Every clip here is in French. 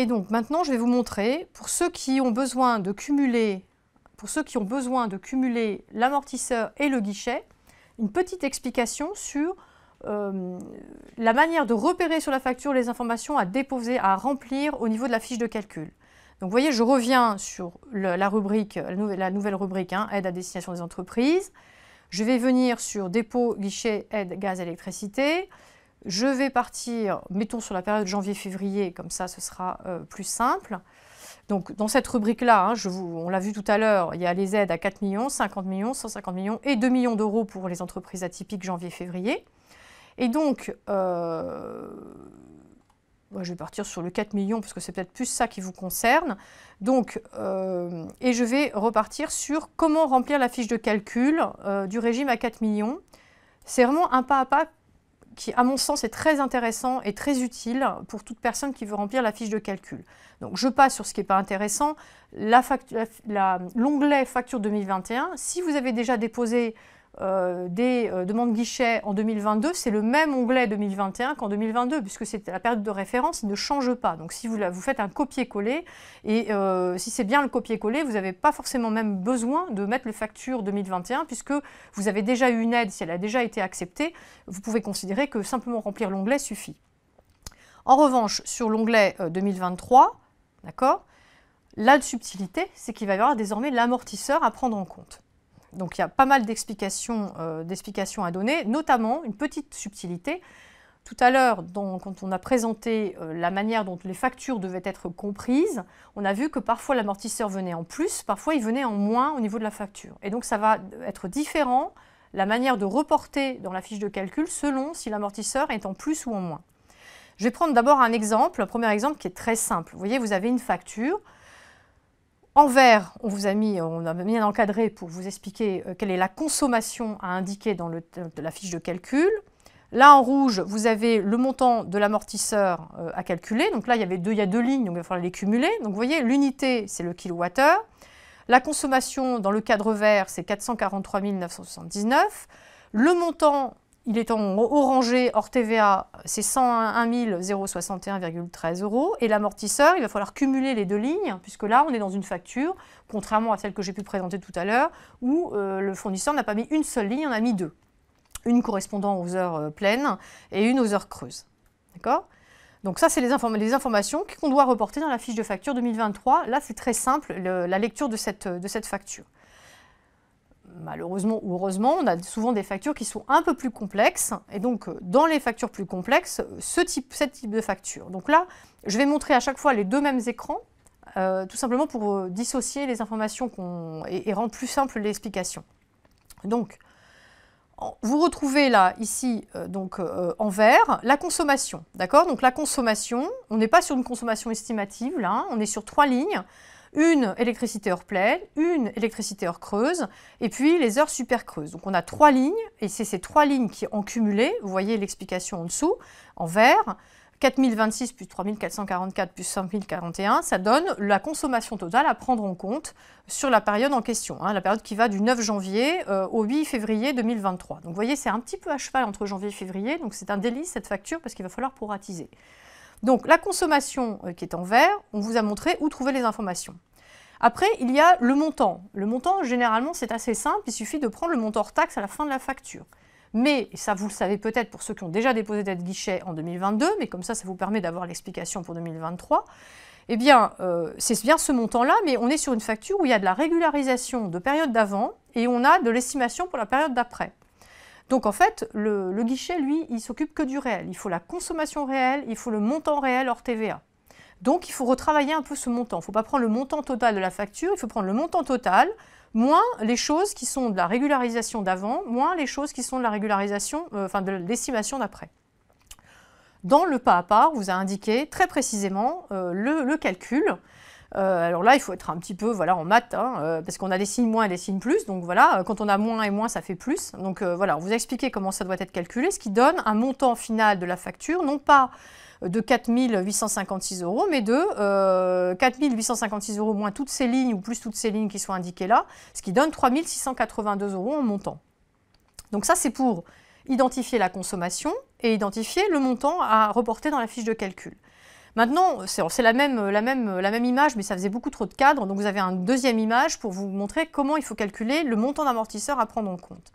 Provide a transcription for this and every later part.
Et donc maintenant, je vais vous montrer, pour ceux qui ont besoin de cumuler, pour ceux qui ont besoin de cumuler l'amortisseur et le guichet, une petite explication sur euh, la manière de repérer sur la facture les informations à déposer, à remplir au niveau de la fiche de calcul. Donc vous voyez, je reviens sur la nouvelle, rubrique hein, aide à destination des entreprises. Je vais venir sur dépôt, guichet, aide, gaz, électricité je vais partir, mettons sur la période janvier-février, comme ça ce sera euh, plus simple. Donc dans cette rubrique-là, hein, on l'a vu tout à l'heure, il y a les aides à 4 millions, 50 millions, 150 millions et 2 millions d'euros pour les entreprises atypiques janvier-février. Et donc, euh, je vais partir sur le 4 millions parce que c'est peut-être plus ça qui vous concerne. Donc, euh, et je vais repartir sur comment remplir la fiche de calcul du régime à 4 millions. C'est vraiment un pas à pas qui, à mon sens, est très intéressant et très utile pour toute personne qui veut remplir la fiche de calcul. Donc, je passe sur ce qui n'est pas intéressant, l'onglet Facture 2021. Si vous avez déjà déposé euh, des euh, demandes guichet en 2022, c'est le même onglet 2021 qu'en 2022, puisque c'est la période de référence ne change pas. Donc si vous, vous faites un copier-coller, et euh, si c'est bien le copier-coller, vous n'avez pas forcément même besoin de mettre les factures 2021, puisque vous avez déjà eu une aide, si elle a déjà été acceptée, vous pouvez considérer que simplement remplir l'onglet suffit. En revanche, sur l'onglet 2023, d'accord, la subtilité, c'est qu'il va y avoir désormais l'amortisseur à prendre en compte. Donc il y a pas mal euh, d'explications à donner, notamment une petite subtilité. Tout à l'heure, quand on a présenté euh, la manière dont les factures devaient être comprises, on a vu que parfois l'amortisseur venait en plus, parfois il venait en moins au niveau de la facture. Et donc ça va être différent la manière de reporter dans la fiche de calcul selon si l'amortisseur est en plus ou en moins. Je vais prendre d'abord un exemple, un premier exemple qui est très simple. Vous voyez, vous avez une facture, en vert, on vous a mis, on a bien encadré pour vous expliquer euh, quelle est la consommation à indiquer dans la fiche de calcul. Là, en rouge, vous avez le montant de l'amortisseur euh, à calculer. Donc là, il y, avait deux, il y a deux lignes, donc il va falloir les cumuler. Donc vous voyez, l'unité, c'est le kilowattheure. La consommation dans le cadre vert, c'est 443 979. Le montant il est en orangé hors TVA, c'est 101 061,13 euros. Et l'amortisseur, il va falloir cumuler les deux lignes, puisque là, on est dans une facture, contrairement à celle que j'ai pu présenter tout à l'heure, où euh, le fournisseur n'a pas mis une seule ligne, on a mis deux. Une correspondant aux heures euh, pleines et une aux heures creuses. D'accord donc ça, c'est les, informations qu'on doit reporter dans la fiche de facture 2023. Là, c'est très simple, la lecture de de cette facture malheureusement ou heureusement, on a souvent des factures qui sont un peu plus complexes. Et donc, euh, dans les factures plus complexes, euh, ce type, ce type de facture. Donc là, je vais montrer à chaque fois les deux mêmes écrans, euh, tout simplement pour dissocier les informations et, rendre plus simple l'explication. Donc, vous retrouvez là, ici, donc en vert, la consommation. D'accord Donc la consommation, on n'est pas sur une consommation estimative, là, hein, on est sur trois lignes une électricité heure pleine, une électricité heure creuse, et puis les heures super creuses. Donc on a trois lignes, et c'est ces trois lignes qui, ont cumulé, vous voyez l'explication en dessous, en vert, 4026 plus 3444 plus 5041, ça donne la consommation totale à prendre en compte sur la période en question, hein, la période qui va du 9 janvier euh, au 8 février 2023. Donc vous voyez, c'est un petit peu à cheval entre janvier et février, donc c'est un délice cette facture parce qu'il va falloir pourratiser. Donc la consommation euh, qui est en vert, on vous a montré où trouver les informations. Après, il y a le montant. Le montant, généralement, c'est assez simple, il suffit de prendre le montant hors taxe à la fin de la facture. Mais, ça vous le savez peut-être pour ceux qui ont déjà déposé des guichets en 2022, mais comme ça, ça vous permet d'avoir l'explication pour 2023, eh bien, euh, c'est bien ce montant-là, mais on est sur une facture où il y a de la régularisation de période d'avant et on a de l'estimation pour la période d'après. Donc en fait, le, guichet, lui, il s'occupe que du réel. Il faut la consommation réelle, il faut le montant réel hors TVA. Donc il faut retravailler un peu ce montant. Il ne faut pas prendre le montant total de la facture, il faut prendre le montant total, moins les choses qui sont de la régularisation d'avant, moins les choses qui sont de la régularisation, euh, enfin de l'estimation d'après. Dans le pas à pas, on vous a indiqué très précisément euh, le, calcul. Euh, alors là, il faut être un petit peu voilà, en maths, hein, euh, parce qu'on a des signes moins et des signes plus. Donc voilà, euh, quand on a moins et moins, ça fait plus. Donc voilà, on vous a expliqué comment ça doit être calculé, ce qui donne un montant final de la facture, non pas de 4856 euros, mais de 4856 euros moins toutes ces lignes ou plus toutes ces lignes qui sont indiquées là, ce qui donne 3682 euros en montant. Donc ça, c'est pour identifier la consommation et identifier le montant à reporter dans la fiche de calcul. Maintenant, c'est la même, image, mais ça faisait beaucoup trop de cadres. Donc vous avez une deuxième image pour vous montrer comment il faut calculer le montant d'amortisseur à prendre en compte.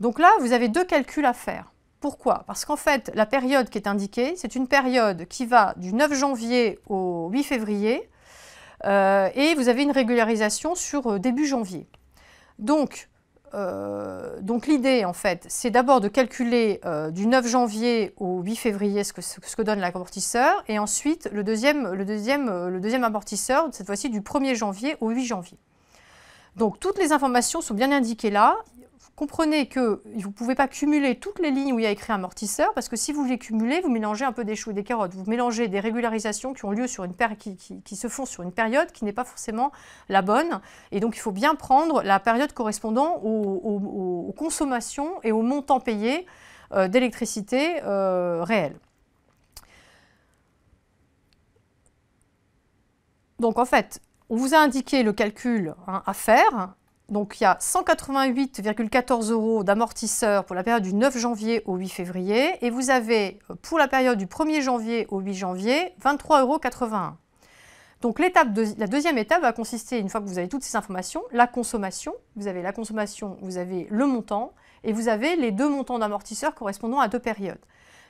Donc là, vous avez deux calculs à faire. Pourquoi Parce qu'en fait, la période qui est indiquée, c'est une période qui va du 9 janvier au 8 février. Euh, et vous avez une régularisation sur euh, début janvier. Donc, euh, donc l'idée, en fait, c'est d'abord de calculer euh, du 9 janvier au 8 février ce que, donne l'amortisseur, et ensuite le deuxième, le, deuxième, euh, le deuxième amortisseur, cette fois-ci du 1er janvier au 8 janvier. Donc toutes les informations sont bien indiquées là comprenez que vous ne pouvez pas cumuler toutes les lignes où il y a écrit amortisseur, parce que si vous les cumulez, vous mélangez un peu des choux et des carottes. Vous mélangez des régularisations qui, ont lieu sur une qui, qui, se font sur une période qui n'est pas forcément la bonne. Et donc, il faut bien prendre la période correspondant aux, consommations et aux montants payés euh, d'électricité euh, réelle. Donc, en fait, on vous a indiqué le calcul hein, à faire donc il y a 188,14 euros d'amortisseur pour la période du 9 janvier au 8 février et vous avez euh, pour la période du 1er janvier au 8 janvier 23,81 euros. Donc la deuxième étape va consister, une fois que vous avez toutes ces informations, la consommation. Vous avez la consommation, vous avez le montant et vous avez les deux montants d'amortisseur correspondant à deux périodes.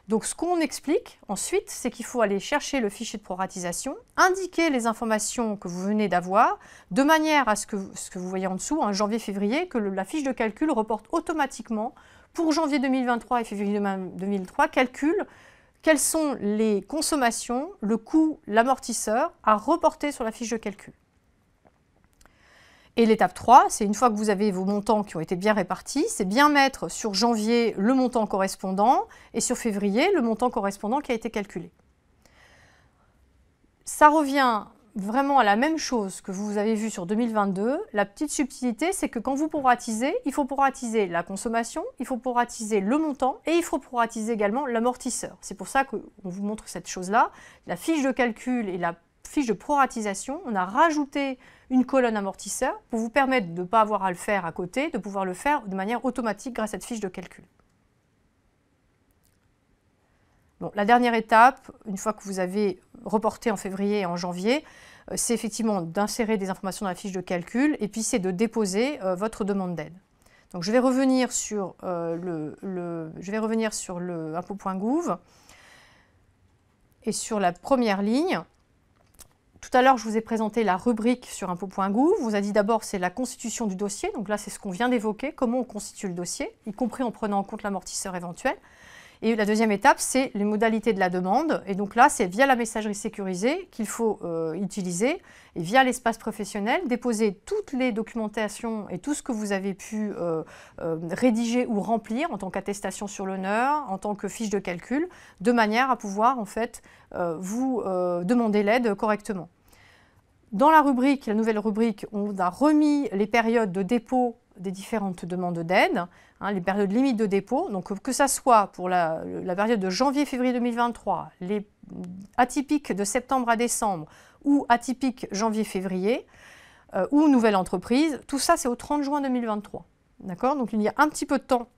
Donc ce qu'on explique ensuite, c'est qu'il faut aller chercher le fichier de proratisation, indiquer les informations que vous venez d'avoir, de manière à ce que, ce que, vous voyez en dessous, en hein, janvier-février, que la fiche de calcul reporte automatiquement pour janvier 2023 et février 2003, calcule quelles sont les consommations, le coût, l'amortisseur à reporter sur la fiche de calcul. Et l'étape 3, c'est une fois que vous avez vos montants qui ont été bien répartis, c'est bien mettre sur janvier le montant correspondant et sur février le montant correspondant qui a été calculé. Ça revient vraiment à la même chose que vous avez vu sur 2022. La petite subtilité, c'est que quand vous proratisez, il faut proratiser la consommation, il faut proratiser le montant et il faut proratiser également l'amortisseur. C'est pour ça qu'on vous montre cette chose-là. La fiche de calcul et la fiche de proratisation, on a rajouté une colonne amortisseur pour vous permettre de ne pas avoir à le faire à côté, de pouvoir le faire de manière automatique grâce à cette fiche de calcul. la dernière étape, une fois que vous avez reporté en février et en janvier, euh, c'est effectivement d'insérer des informations dans la fiche de calcul et puis c'est de déposer euh, votre demande d'aide. Donc je vais revenir sur euh, le, je vais revenir sur le impôt.gouv et sur la première ligne. Tout à l'heure, je vous ai présenté la rubrique sur info.gouv. On vous a dit d'abord, c'est la constitution du dossier. Donc là, c'est ce qu'on vient d'évoquer, comment on constitue le dossier, y compris en prenant en compte l'amortisseur éventuel. Et la deuxième étape, c'est les modalités de la demande. Et donc là, c'est via la messagerie sécurisée qu'il faut euh, utiliser et via l'espace professionnel, déposer toutes les documentations et tout ce que vous avez pu euh, euh, rédiger ou remplir en tant qu'attestation sur l'honneur, en tant que fiche de calcul, de manière à pouvoir en fait vous demander l'aide correctement. Dans la rubrique, la nouvelle rubrique, on a remis les périodes de dépôt des différentes demandes d'aide, hein, les périodes limites de dépôt, donc que ça soit pour la, période de janvier-février 2023, les atypiques de septembre à décembre ou atypiques janvier-février, euh, ou nouvelle entreprise, tout ça c'est au 30 juin 2023. D'accord Donc il y a un petit peu de temps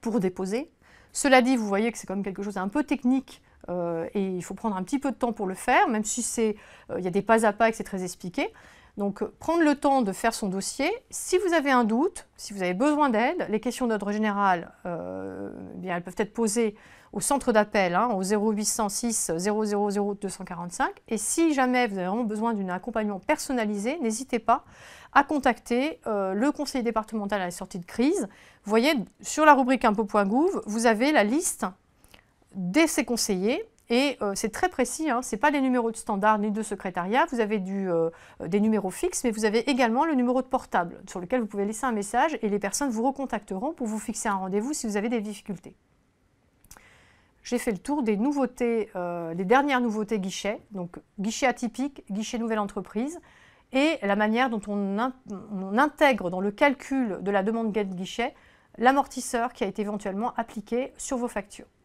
pour déposer, cela dit, vous voyez que c'est quand même quelque chose d'un peu technique euh, et il faut prendre un petit peu de temps pour le faire, même si c'est, euh, il y a des pas à pas et que c'est très expliqué. Donc euh, prendre le temps de faire son dossier. Si vous avez un doute, si vous avez besoin d'aide, les questions d'ordre général, euh, eh elles peuvent être posées au centre d'appel, hein, au 0806 000 245. Et si jamais vous avez vraiment besoin d'un accompagnement personnalisé, n'hésitez pas à contacter euh, le conseiller départemental à la sortie de crise. Vous voyez, sur la rubrique impôts.gouv, vous avez la liste de ces conseillers et euh, c'est très précis, hein, ce n'est pas des numéros de standard ni de secrétariat, vous avez euh, euh, des numéros fixes, mais vous avez également le numéro de portable sur lequel vous pouvez laisser un message et les personnes vous recontacteront pour vous fixer un rendez-vous si vous avez des difficultés. J'ai fait le tour des nouveautés, dernières nouveautés guichets, donc guichet atypique, guichet nouvelle entreprise, et la manière dont on, on intègre dans le calcul de la demande guichet l'amortisseur qui a été éventuellement appliqué sur vos factures.